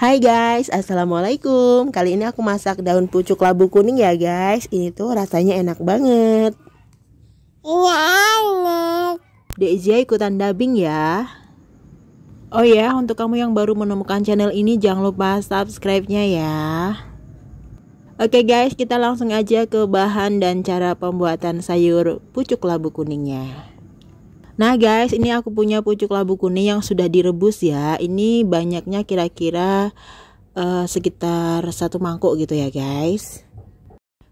Hai guys, Assalamualaikum Kali ini aku masak daun pucuk labu kuning ya guys Ini tuh rasanya enak banget Wow. DJ ikutan dubbing ya Oh ya, untuk kamu yang baru menemukan channel ini Jangan lupa subscribe-nya ya Oke guys, kita langsung aja ke bahan dan cara pembuatan sayur pucuk labu kuningnya Nah guys, ini aku punya pucuk labu kuning yang sudah direbus ya. Ini banyaknya kira-kira uh, sekitar satu mangkuk gitu ya guys.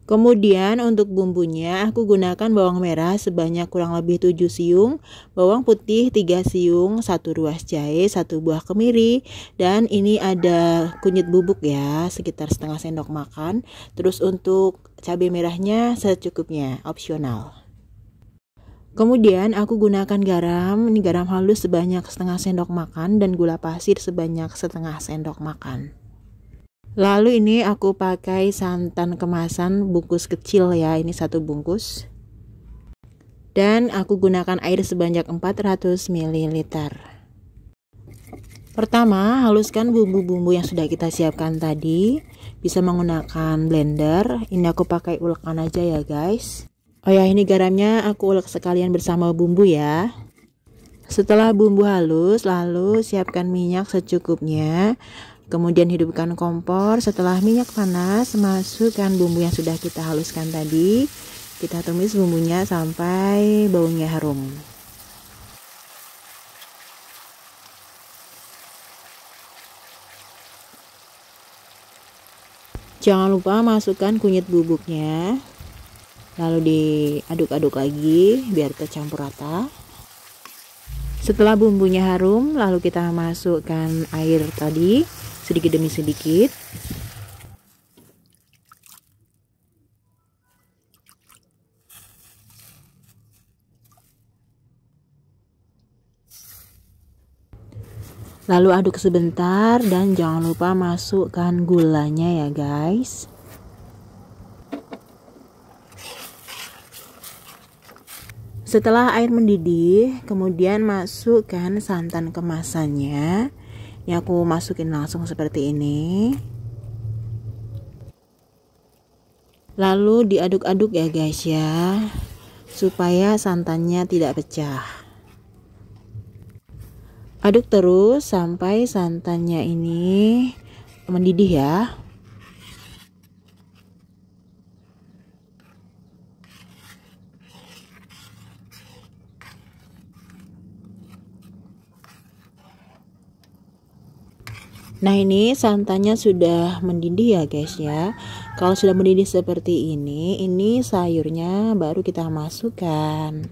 Kemudian untuk bumbunya aku gunakan bawang merah sebanyak kurang lebih 7 siung, bawang putih 3 siung, 1 ruas jahe, 1 buah kemiri, dan ini ada kunyit bubuk ya, sekitar setengah sendok makan. Terus untuk cabai merahnya secukupnya, opsional. Kemudian aku gunakan garam, ini garam halus sebanyak setengah sendok makan dan gula pasir sebanyak setengah sendok makan. Lalu ini aku pakai santan kemasan bungkus kecil ya, ini satu bungkus. Dan aku gunakan air sebanyak 400 ml. Pertama, haluskan bumbu-bumbu yang sudah kita siapkan tadi. Bisa menggunakan blender. Ini aku pakai ulekan aja ya, guys. Oh ya, ini garamnya aku ulek sekalian bersama bumbu ya. Setelah bumbu halus, lalu siapkan minyak secukupnya. Kemudian hidupkan kompor. Setelah minyak panas, masukkan bumbu yang sudah kita haluskan tadi. Kita tumis bumbunya sampai baunya harum. Jangan lupa masukkan kunyit bubuknya lalu diaduk-aduk lagi biar tercampur rata setelah bumbunya harum lalu kita masukkan air tadi sedikit demi sedikit lalu aduk sebentar dan jangan lupa masukkan gulanya ya guys Setelah air mendidih, kemudian masukkan santan kemasannya. Ini aku masukin langsung seperti ini. Lalu diaduk-aduk ya guys ya, supaya santannya tidak pecah. Aduk terus sampai santannya ini mendidih ya. Nah ini santannya sudah mendidih ya guys ya Kalau sudah mendidih seperti ini Ini sayurnya baru kita masukkan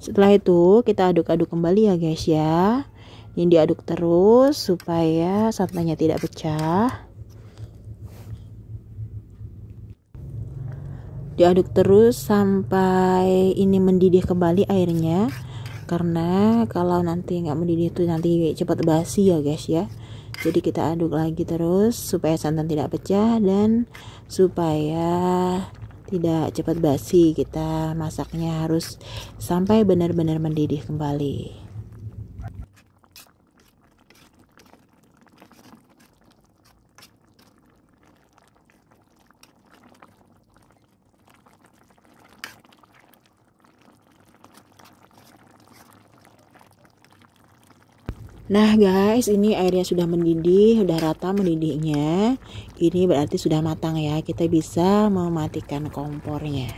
Setelah itu kita aduk-aduk kembali ya guys ya Ini diaduk terus supaya santannya tidak pecah Diaduk terus sampai ini mendidih kembali airnya karena kalau nanti nggak mendidih itu nanti cepat basi ya guys ya jadi kita aduk lagi terus supaya santan tidak pecah dan supaya tidak cepat basi kita masaknya harus sampai benar-benar mendidih kembali Nah guys, ini airnya sudah mendidih, sudah rata mendidihnya. Ini berarti sudah matang ya. Kita bisa mematikan kompornya.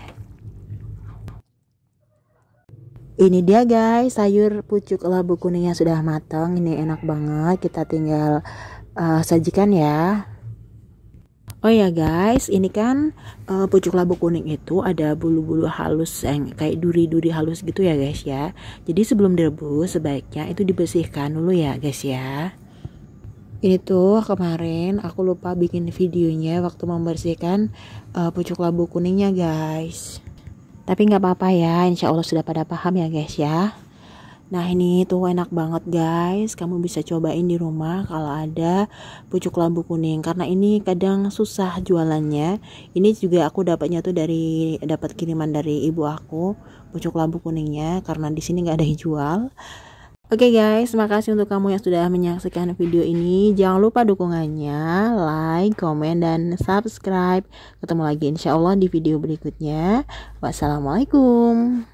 Ini dia guys, sayur pucuk labu kuningnya sudah matang. Ini enak banget. Kita tinggal uh, sajikan ya. Oh ya guys, ini kan uh, pucuk labu kuning itu ada bulu-bulu halus yang kayak duri-duri halus gitu ya guys ya. Jadi sebelum direbus sebaiknya itu dibersihkan dulu ya guys ya. Ini tuh kemarin aku lupa bikin videonya waktu membersihkan uh, pucuk labu kuningnya guys. Tapi nggak apa-apa ya, insya Allah sudah pada paham ya guys ya. Nah ini tuh enak banget guys Kamu bisa cobain di rumah kalau ada pucuk labu kuning Karena ini kadang susah jualannya Ini juga aku dapatnya tuh dari dapat kiriman dari ibu aku Pucuk labu kuningnya karena di sini nggak ada yang jual Oke okay guys, makasih untuk kamu yang sudah menyaksikan video ini. Jangan lupa dukungannya, like, komen, dan subscribe. Ketemu lagi insya Allah di video berikutnya. Wassalamualaikum.